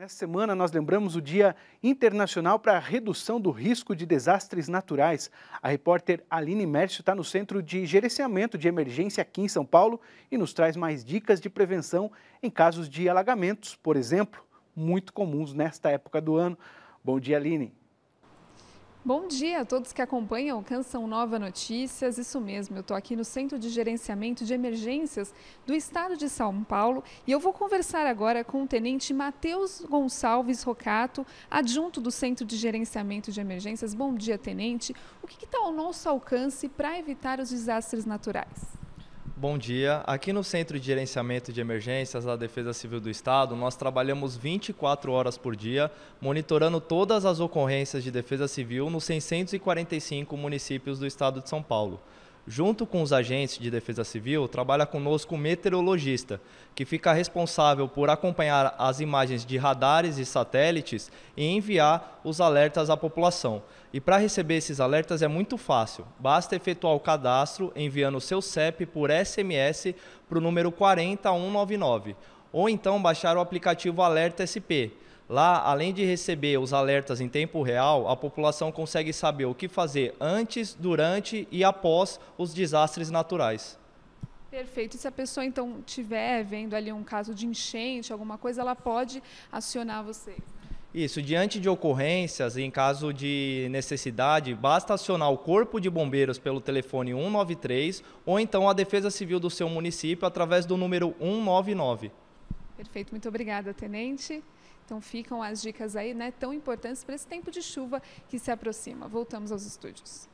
Nessa semana, nós lembramos o Dia Internacional para a Redução do Risco de Desastres Naturais. A repórter Aline Mércio está no Centro de Gerenciamento de Emergência aqui em São Paulo e nos traz mais dicas de prevenção em casos de alagamentos, por exemplo, muito comuns nesta época do ano. Bom dia, Aline. Bom dia a todos que acompanham o Canção Nova Notícias. Isso mesmo, eu estou aqui no Centro de Gerenciamento de Emergências do Estado de São Paulo e eu vou conversar agora com o Tenente Matheus Gonçalves Rocato, adjunto do Centro de Gerenciamento de Emergências. Bom dia, Tenente. O que está ao nosso alcance para evitar os desastres naturais? Bom dia. Aqui no Centro de Gerenciamento de Emergências da Defesa Civil do Estado, nós trabalhamos 24 horas por dia, monitorando todas as ocorrências de defesa civil nos 645 municípios do estado de São Paulo junto com os agentes de defesa civil, trabalha conosco o meteorologista, que fica responsável por acompanhar as imagens de radares e satélites e enviar os alertas à população. E para receber esses alertas é muito fácil, basta efetuar o cadastro enviando o seu CEP por SMS para o número 40199 ou então baixar o aplicativo Alerta SP, Lá, além de receber os alertas em tempo real, a população consegue saber o que fazer antes, durante e após os desastres naturais. Perfeito. E se a pessoa então tiver vendo ali um caso de enchente, alguma coisa, ela pode acionar você. Isso, diante de ocorrências, em caso de necessidade, basta acionar o Corpo de Bombeiros pelo telefone 193 ou então a Defesa Civil do seu município através do número 199. Perfeito, muito obrigada, tenente. Então ficam as dicas aí, né, tão importantes para esse tempo de chuva que se aproxima. Voltamos aos estúdios.